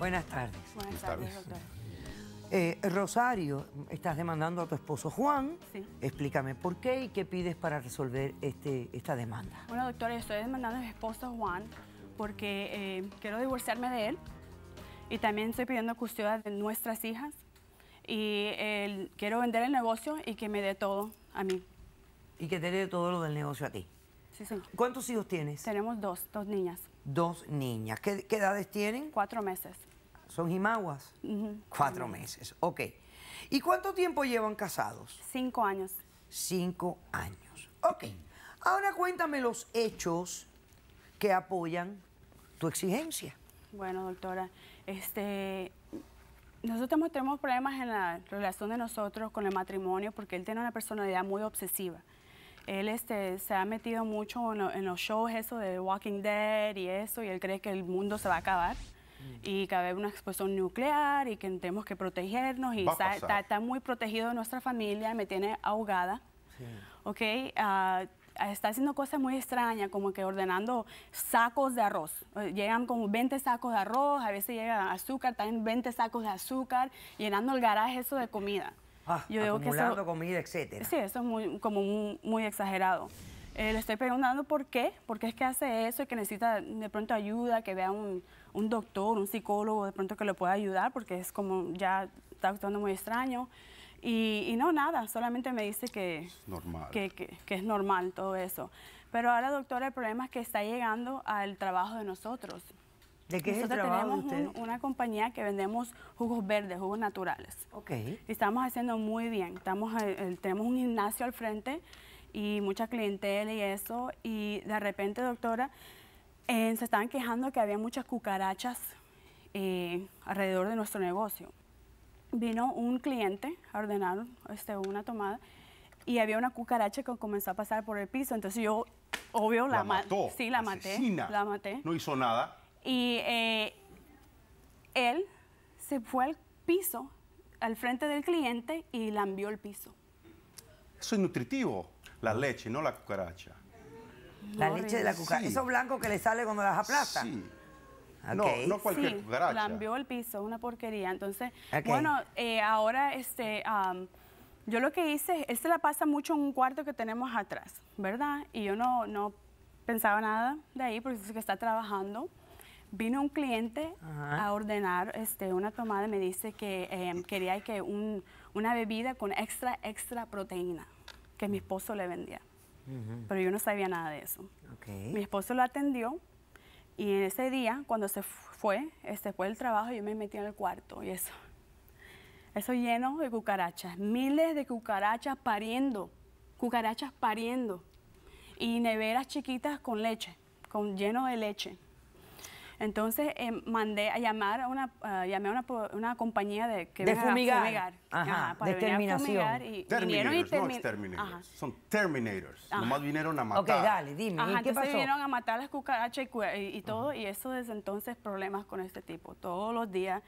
Buenas tardes. Buenas tardes, doctora. Eh, Rosario, estás demandando a tu esposo Juan. Sí. Explícame por qué y qué pides para resolver este, esta demanda. Bueno, doctora, yo estoy demandando a mi esposo Juan porque eh, quiero divorciarme de él y también estoy pidiendo custodia de nuestras hijas y quiero vender el negocio y que me dé todo a mí. Y que te dé todo lo del negocio a ti. Sí, sí. ¿Cuántos hijos tienes? Tenemos dos, dos niñas. Dos niñas. qué edades tienen? Cuatro meses son jimaguas. Cuatro meses, ok. ¿Y cuánto tiempo llevan casados? Cinco años. Cinco años, ok. Ahora cuéntame los hechos que apoyan tu exigencia. Bueno, doctora, este, nosotros tenemos problemas en la relación de nosotros con el matrimonio porque él tiene una personalidad muy obsesiva. Él este, se ha metido mucho en, los shows, eso de Walking Dead y eso, y él cree que el mundo se va a acabar y que va haber una explosión nuclear y que tenemos que protegernos y está, muy protegido nuestra familia, me tiene ahogada. Ah, está haciendo cosas muy extrañas, como que ordenando sacos de arroz. Eh, llegan como 20 sacos de arroz, a veces llega azúcar, también 20 sacos de azúcar, llenando el garaje eso de comida. Ah, Yo acumulando digo que comida, etcétera. Sí, eso es muy, como muy exagerado. Eh, le estoy preguntando por qué, porque es que hace eso y que necesita de pronto ayuda, que vea un, un doctor, un psicólogo, de pronto que le pueda ayudar, porque es como ya está actuando muy extraño. Y, no, nada, solamente me dice que es, normal. Que, es normal todo eso. Pero ahora, doctora, el problema es que está llegando al trabajo de nosotros. ¿De qué es el trabajo tenemos una compañía que vendemos jugos verdes, jugos naturales. Ok. Y estamos haciendo muy bien. Estamos, eh, eh, tenemos un gimnasio al frente y mucha clientela y eso. Y de repente, doctora, eh, se estaban quejando que había muchas cucarachas eh, alrededor de nuestro negocio. Vino un cliente a ordenar este, una tomada y había una cucaracha que comenzó a pasar por el piso. Entonces yo, obvio, la, la mató. sí, la maté. La maté. No hizo nada. Y eh, él se fue al piso, al frente del cliente y LA ENVIÓ el piso. Eso es nutritivo la leche, no la cucaracha. La leche de la cucaracha. Eso blanco que le sale cuando las aplasta. Sí. No, no cualquier cucaracha. Lambió el piso, una porquería. Entonces, bueno, eh, ahora este. yo lo que hice, él se la pasa mucho en un cuarto que tenemos atrás, ¿verdad? Y yo no, no pensaba nada de ahí porque que está trabajando. Vino un cliente a ordenar este, una tomada y me dice que em, quería que un, una bebida con extra, extra proteína que mi esposo le vendía. Pero yo no sabía nada de eso. Mi esposo lo atendió y en ese día, cuando se fue, este, FUE del trabajo, yo me metí en el cuarto y eso. Eso lleno de cucarachas, miles de cucarachas pariendo, cucarachas pariendo y neveras chiquitas con leche, con lleno de leche. Entonces eh, mandé a llamar a una, ah, llamé a una, compañía de que de fumigar. A para y terminators, y no exterminators, son terminators. Nomás vinieron a matar. Ok, dale, dime, qué pasó? vinieron a matar las cucarachas y, todo, y eso desde entonces problemas con este tipo. Todos los días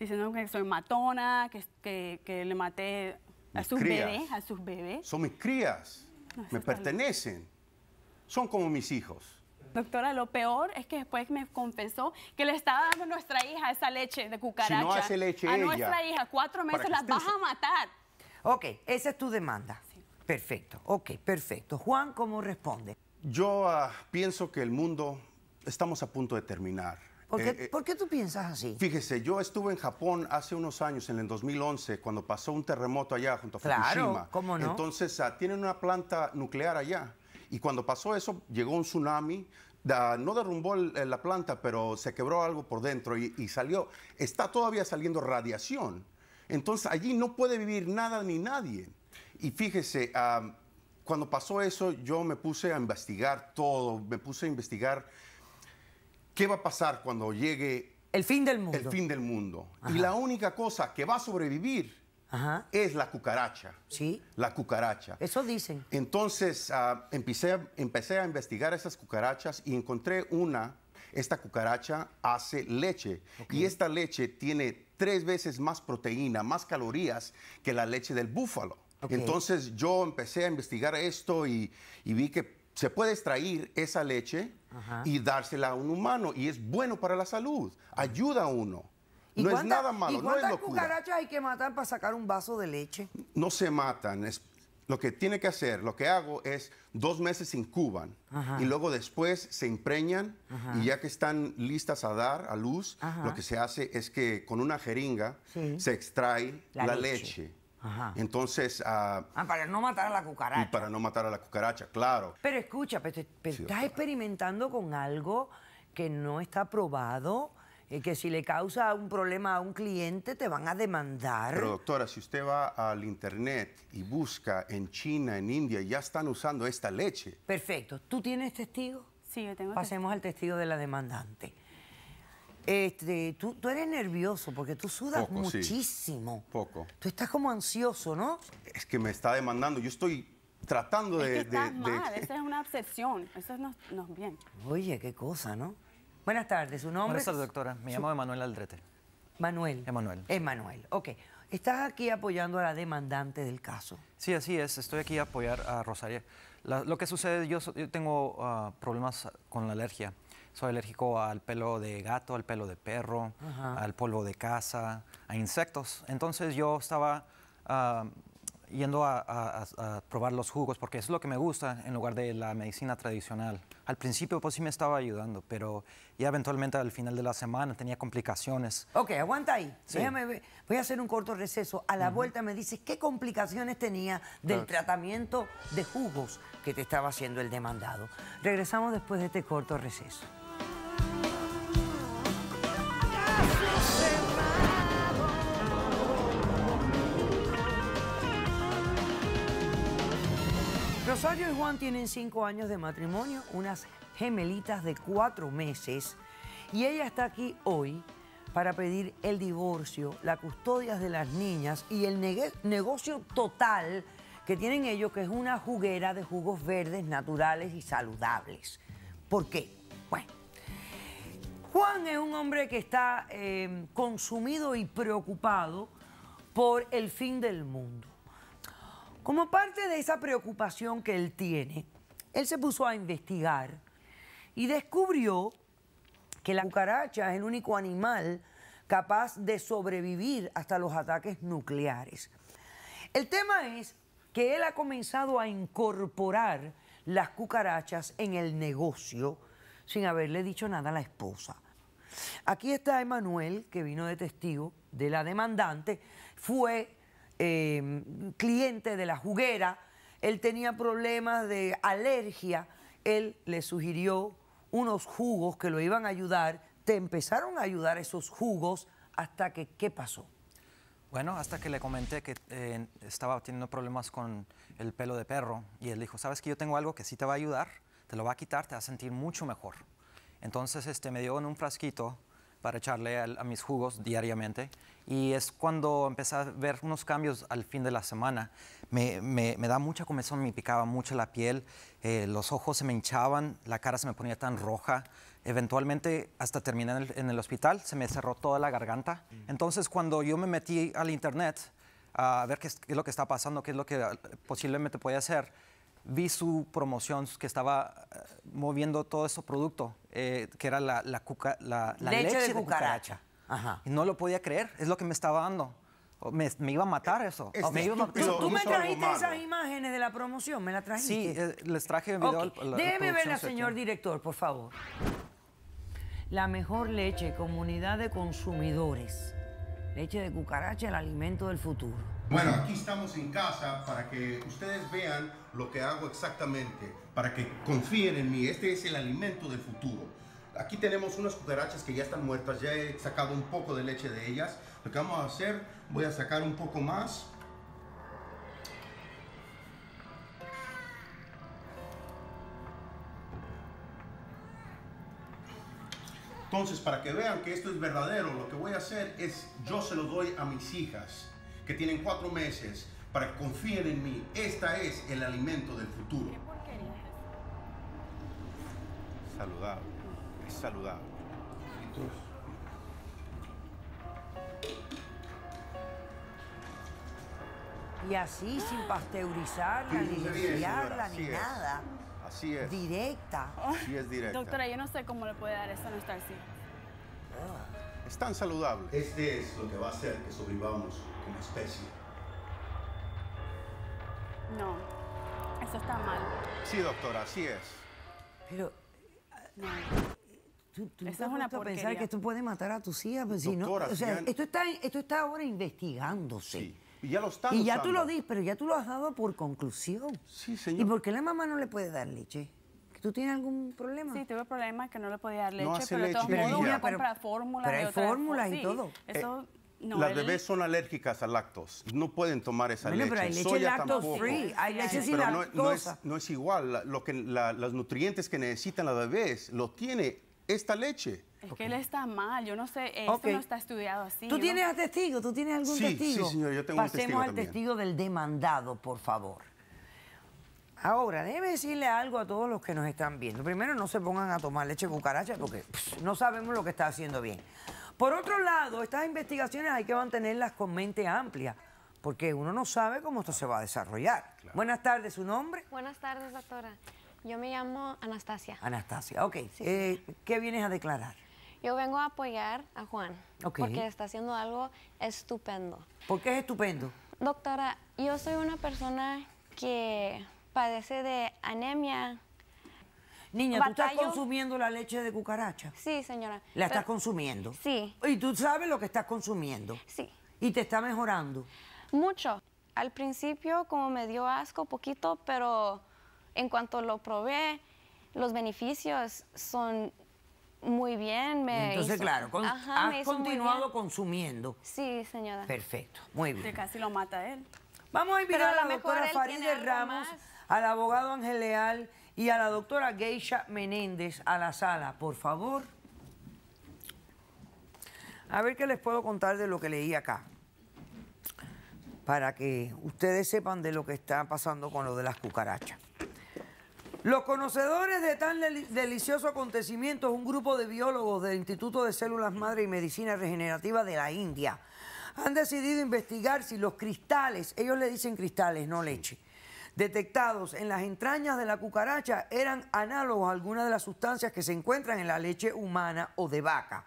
diciendo que soy matona, que, que, le maté a sus bebés, a sus bebés. Son mis crías, me pertenecen, son como mis hijos. Doctora, lo peor es que después me confesó que le estaba dando a nuestra hija esa leche de cucaracha. no hace leche a nuestra hija, cuatro meses, la vas a matar. Ok, esa es tu demanda. Perfecto, ok, perfecto. Juan, ¿cómo responde? Yo ah, pienso que el mundo estamos a punto de terminar. Eh, eh, ¿Por qué, tú piensas así? Fíjese, yo estuve en Japón hace unos años, en el 2011, cuando pasó un terremoto allá junto a Fukushima. ¿cómo no? Entonces, ah, tienen una planta nuclear allá. Y cuando pasó eso, llegó un tsunami, no derrumbó la planta, pero se quebró algo por dentro y, salió. Está todavía saliendo radiación. Entonces allí no puede vivir nada ni nadie. Y fíjese, cuando pasó eso, yo me puse a investigar todo, me puse a investigar qué va a pasar cuando llegue... El fin del mundo. El fin del mundo. Y la única cosa que va a sobrevivir es la cucaracha. Sí. La cucaracha. Eso dicen. Entonces ah, empecé, a investigar esas cucarachas y encontré una. Esta cucaracha hace leche y esta leche tiene tres veces más proteína, más calorías que la leche del búfalo. Entonces yo empecé a investigar esto y, vi que se puede extraer esa leche y dársela a un humano y es bueno para la salud, ayuda a uno no es nada malo, no es locura. cucarachas hay que matar para sacar un vaso de leche? No se matan, es, lo que tiene que hacer, lo que hago es dos meses incuban y luego después se impreñan y ya que están listas a dar a luz, lo que se hace es que con una jeringa se extrae la, leche. Entonces. Ah, ah, para no matar a la cucaracha. Y para no matar a la cucaracha, claro. Pero escucha, pero, estás experimentando con algo que no está probado eh, que si le causa un problema a un cliente te van a demandar. Pero doctora, si usted va al internet y busca en China, en India, ya están usando esta leche. Perfecto. ¿Tú tienes testigo? Sí, yo tengo Pasemos al testigo de la demandante. Este, tú, eres nervioso porque tú sudas muchísimo. Poco. Tú estás como ansioso, ¿no? Es que me está demandando. Yo estoy tratando es de, que estás mal. Esa es una obsesión. Eso no, no es bien. Oye, qué cosa, ¿no? Buenas tardes, ¿su nombre? Buenas tardes, doctora. Me llamo Emanuel Aldrete. Manuel. Emanuel. Emanuel, ok. ¿Estás aquí apoyando a la demandante del caso? Sí, así es. Estoy aquí a apoyar a Rosaria. lo que sucede, yo, tengo ah, problemas con la alergia. Soy alérgico al pelo de gato, al pelo de perro, al polvo de casa, a insectos. Entonces yo estaba ah, yendo a, a, probar los jugos, porque es lo que me gusta en lugar de la medicina tradicional. Al principio pues sí me estaba ayudando, pero ya eventualmente al final de la semana tenía complicaciones. Ok, aguanta ahí. Voy a hacer un corto receso. A la vuelta me dices qué complicaciones tenía del tratamiento de jugos que te estaba haciendo el demandado. Regresamos después de este corto receso. Rosario y Juan tienen cinco años de matrimonio, unas gemelitas de cuatro meses, y ella está aquí hoy para pedir el divorcio, la custodia de las niñas y el negocio total que tienen ellos, que es una juguera de jugos verdes, naturales y saludables. ¿Por qué? Bueno, Juan es un hombre que está eh, consumido y preocupado por el fin del mundo. Como parte de esa preocupación que él tiene, él se puso a investigar y descubrió que la cucaracha es el único animal capaz de sobrevivir hasta los ataques nucleares. El tema es que él ha comenzado a incorporar las cucarachas en el negocio sin haberle dicho nada a la esposa. Aquí está Emanuel, que vino de testigo de la demandante, fue Em, cliente de la juguera, él tenía problemas de alergia, él le sugirió unos jugos que lo iban a ayudar, te empezaron a ayudar esos jugos hasta que, ¿qué pasó? Bueno, hasta que le comenté que eh, estaba teniendo problemas con el pelo de perro y él dijo, sabes que yo tengo algo que sí te va a ayudar, te lo va a quitar, te va a sentir mucho mejor. Entonces este, me dio en un frasquito para echarle a, mis jugos diariamente. Y es cuando empecé a ver unos cambios al fin de la semana. Me, da mucha comezón, me picaba mucho la piel, eh, los ojos se me hinchaban, la cara se me ponía tan roja. Eventualmente, hasta terminé en el, hospital, se me cerró toda la garganta. Mm. Entonces, cuando yo me metí al internet a ver qué es, lo que está pasando, qué es lo que eh, posiblemente puede hacer, vi su promoción que estaba eh, moviendo todo ese producto, eh, que era la, leche, de, cucaracha. no lo podía creer, es lo que me estaba dando. Me, iba a matar eso. Este, tú, me trajiste esas imágenes de la promoción, me las trajiste. Sí, eh, les traje el video. Okay. La, verla, señor director, por favor. La mejor leche, comunidad de consumidores. Leche de cucaracha, el alimento del futuro. Bueno, aquí estamos en casa para que ustedes vean lo que hago exactamente, para que confíen en mí. Este es el alimento del futuro. Aquí tenemos unas cucarachas que ya están muertas, ya he sacado un poco de leche de ellas. Lo que vamos a hacer, voy a sacar un poco más. Entonces, para que vean que esto es verdadero, lo que voy a hacer es, yo se lo doy a mis hijas que tienen cuatro meses para que confíen en mí. Esta es el alimento del futuro. ¿Qué porquería Saludable, es saludable. Y así, sin pasteurizarla, ni enfriarla, ni nada. Así es. Directa. Así es directa. Doctora, yo no sé cómo le puede dar esa a nuestra hijas. Es tan saludable. Este es lo que va a hacer que sobrevivamos como especie. No, eso está mal. Sí, doctora, así es. Pero... Eh, no. ¿Tú, tú es una pensar que esto puede matar a tus hijas, pues si no, o sea, esto, está, esto está ahora investigándose. Sí. Y ya lo están Y ya tú lo dices, pero ya tú lo has dado por conclusión. Sí, señor. ¿Y por qué la mamá no le puede dar leche? ¿Tú tienes algún problema? Sí, tuve problemas que no le podía dar leche, no pero de todos modos voy a comprar fórmulas. Pero hay y todo. eso, eh, las bebés son alérgicas a lactos, no pueden tomar esa bueno, leche. Pero hay leche free, hay leche sin no, no, es, igual, lo que, los nutrientes que necesitan las bebés lo tiene esta leche. Es que él está mal, yo no sé, esto no está estudiado así. ¿Tú tienes a testigo? ¿Tú tienes algún testigo? Sí, señor, yo tengo Pasemos un testigo PASEMOS al testigo del demandado, por favor. Ahora, déjeme decirle algo a todos los que nos están viendo. Primero, no se pongan a tomar leche cucaracha porque no sabemos lo que está haciendo bien. Por otro lado, estas investigaciones hay que mantenerlas con mente amplia, porque uno no sabe cómo esto se va a desarrollar. Buenas tardes, ¿su nombre? Buenas tardes, doctora. Yo me llamo Anastasia. Anastasia, ok. Eh, ¿Qué vienes a declarar? Yo vengo a apoyar a Juan, porque está haciendo algo estupendo. ¿Por qué es estupendo? Doctora, yo soy una persona que padece de anemia Niña, ¿tú estás consumiendo la leche de cucaracha? Sí, señora. ¿La estás consumiendo? Sí. ¿Y tú sabes lo que estás consumiendo? Sí. ¿Y te está mejorando? Mucho. Al principio como me dio asco poquito, pero en cuanto lo probé, los beneficios son muy bien. Me Entonces, claro, has continuado consumiendo. Sí, señora. Perfecto, muy bien. Que casi lo mata él. Vamos a invitar a la mejor doctora de Ramos, al abogado Ángel Leal y a la doctora Geisha Menéndez a la sala, por favor. A ver qué les puedo contar de lo que leí acá, para que ustedes sepan de lo que está pasando con lo de las cucarachas. Los conocedores de tan delicioso acontecimiento es un grupo de biólogos del Instituto de Células Madre y Medicina Regenerativa de la India. Han decidido investigar si los cristales, ellos le dicen cristales, no leche, detectados en las entrañas de la cucaracha eran análogos a algunas de las sustancias que se encuentran en la leche humana o de vaca.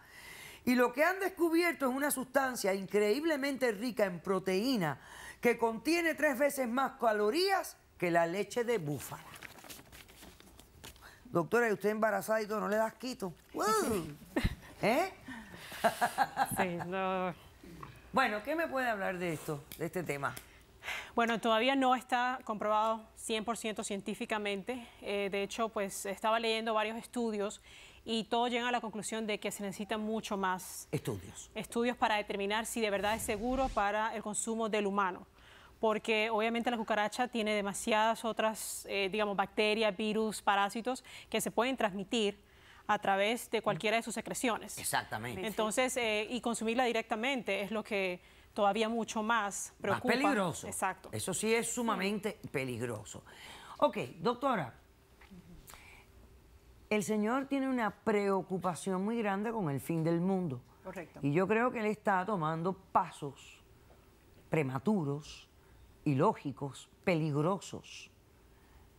Y lo que han descubierto es una sustancia increíblemente rica en proteína que contiene tres veces más calorías que la leche de búfala. Doctora, ¿y usted embarazada y todo no le das quito? ¿Eh? Sí, no. Bueno, ¿qué me puede hablar de esto, de este tema? Bueno, todavía no está comprobado 100% científicamente. Eh, de hecho, pues estaba leyendo varios estudios y TODOS LLEGAN a la conclusión de que se necesitan mucho más estudios. Estudios para determinar si de verdad es seguro para el consumo del humano. Porque obviamente la cucaracha tiene demasiadas otras, eh, digamos, bacterias, virus, parásitos que se pueden transmitir a través de cualquiera de sus secreciones. Exactamente. Entonces, eh, y consumirla directamente es lo que todavía mucho más preocupante. Más peligroso. Exacto. Eso sí es sumamente peligroso. Ok, doctora, el Señor tiene una preocupación muy grande con el fin del mundo. Correcto. Y yo creo que Él está tomando pasos prematuros, ilógicos, peligrosos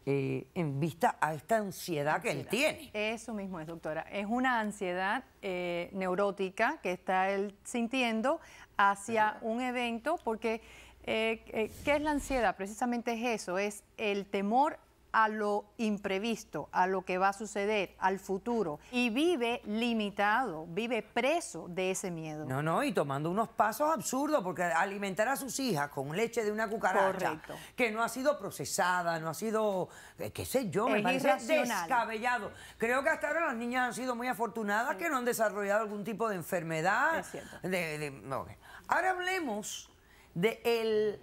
eh, en vista a esta ansiedad, que él tiene. Eso mismo es, doctora. Es una ansiedad eh, neurótica que está él sintiendo hacia un evento, porque eh, ¿qué es la ansiedad? Precisamente es eso, es el temor a lo imprevisto, a lo que va a suceder, al futuro, y vive limitado, vive preso de ese miedo. No, no, y tomando unos pasos absurdos, porque alimentar a sus hijas con leche de una cucaracha que no ha sido procesada, no ha sido, eh, qué sé yo, me parece descabellado. Creo que hasta ahora las niñas han sido muy afortunadas que no han desarrollado algún tipo de enfermedad. Ahora hablemos de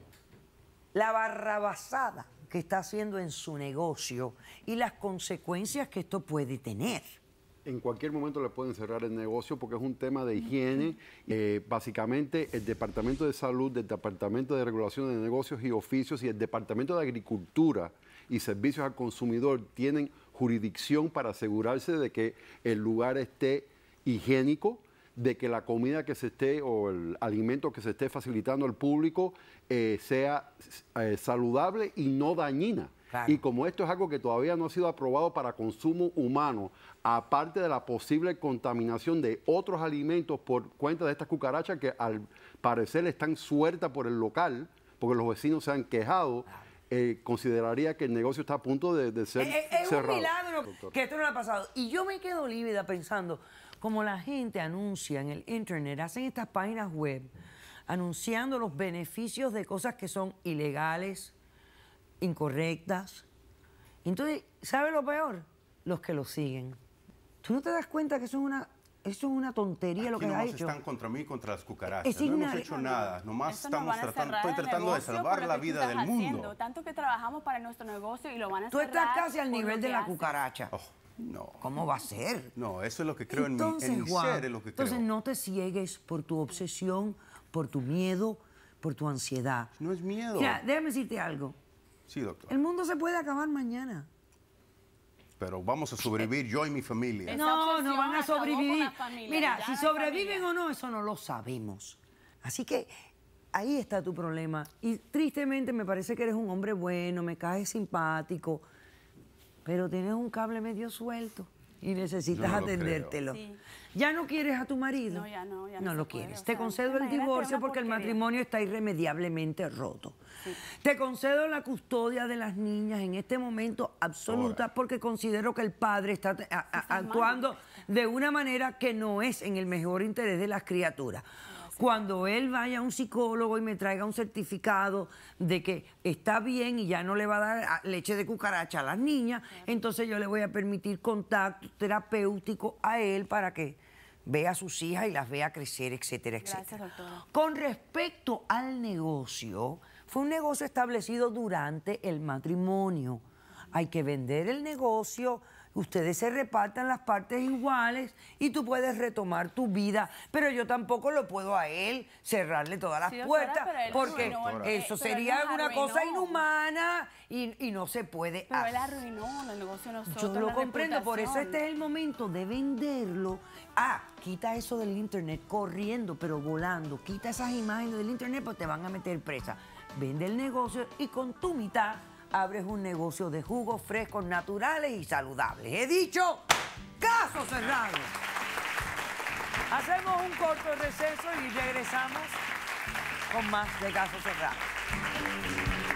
la barrabasada que está haciendo en su negocio y las consecuencias que esto puede tener. En cualquier momento le pueden cerrar el negocio porque es un tema de higiene. Eh, básicamente, el Departamento de Salud, el Departamento de Regulación de Negocios y Oficios y el Departamento de Agricultura y Servicios al Consumidor tienen jurisdicción para asegurarse de que el lugar esté higiénico, de que la comida que se esté o el alimento que se esté facilitando al público eh, sea eh, saludable y no dañina. Y como esto es algo que todavía no ha sido aprobado para consumo humano, aparte de la posible contaminación de otros alimentos por cuenta de estas cucarachas que al parecer están sueltas por el local, porque los vecinos se han quejado. Eh, consideraría que el negocio está a punto de, ser cerrado. Es un milagro que esto no ha pasado. Y yo me quedo lívida pensando, como la gente anuncia en el internet, hacen estas páginas web anunciando los beneficios de cosas que son ilegales, incorrectas. Entonces, ¿sabe lo peor? Los que lo siguen. ¿Tú no te das cuenta que eso es una eso es una tontería lo que ha hecho. están contra mí contra las cucarachas. no hemos hecho nada. Nomás estamos tratando, estoy tratando de salvar la vida del mundo. Tanto que trabajamos para nuestro negocio y lo van a Tú estás casi al nivel de la cucaracha. Oh, no. ¿Cómo va a ser? No, eso es lo que creo en mi, en es lo que entonces no te ciegues por tu obsesión, por tu miedo, por tu ansiedad. No es miedo. Mira, déjame decirte algo. Sí, doctor. El mundo se puede acabar mañana pero vamos a sobrevivir yo y mi familia. No, no van a sobrevivir. Mira, si sobreviven o no, eso no lo sabemos. Así que ahí está tu problema. Y tristemente me parece que eres un hombre bueno, me caes simpático, pero tienes un cable medio suelto y necesitas atendértelo. ¿Ya no quieres a tu marido? No, ya no. Ya no, lo quieres. Te concedo el divorcio porque el matrimonio está irremediablemente roto. Te concedo la custodia de las niñas en este momento absoluta porque considero que el padre está, actuando de una manera que no es en el mejor interés de las criaturas. Cuando él vaya a un psicólogo y me traiga un certificado de que está bien y ya no le va a dar ah, leche de cucaracha a las niñas, entonces yo le voy a permitir contacto terapéutico a él para que vea a sus hijas y las vea crecer, etcétera, etcétera. Con respecto al negocio, fue un negocio establecido durante el matrimonio. Hay que vender el negocio ustedes se repartan las partes iguales y tú puedes retomar tu vida. Pero yo tampoco lo puedo a él cerrarle todas las puertas porque eso sería una cosa inhumana y, no se puede pero hacer. él arruinó negocios nosotros. Yo lo comprendo, por eso este es el momento de venderlo. Ah, quita eso del internet corriendo, pero volando. Quita esas imágenes del internet porque te van a meter presa. Vende el negocio y con tu mitad abres un negocio de jugos frescos, naturales y saludables. He dicho, caso cerrado. Hacemos un corto receso y regresamos con más de caso cerrado.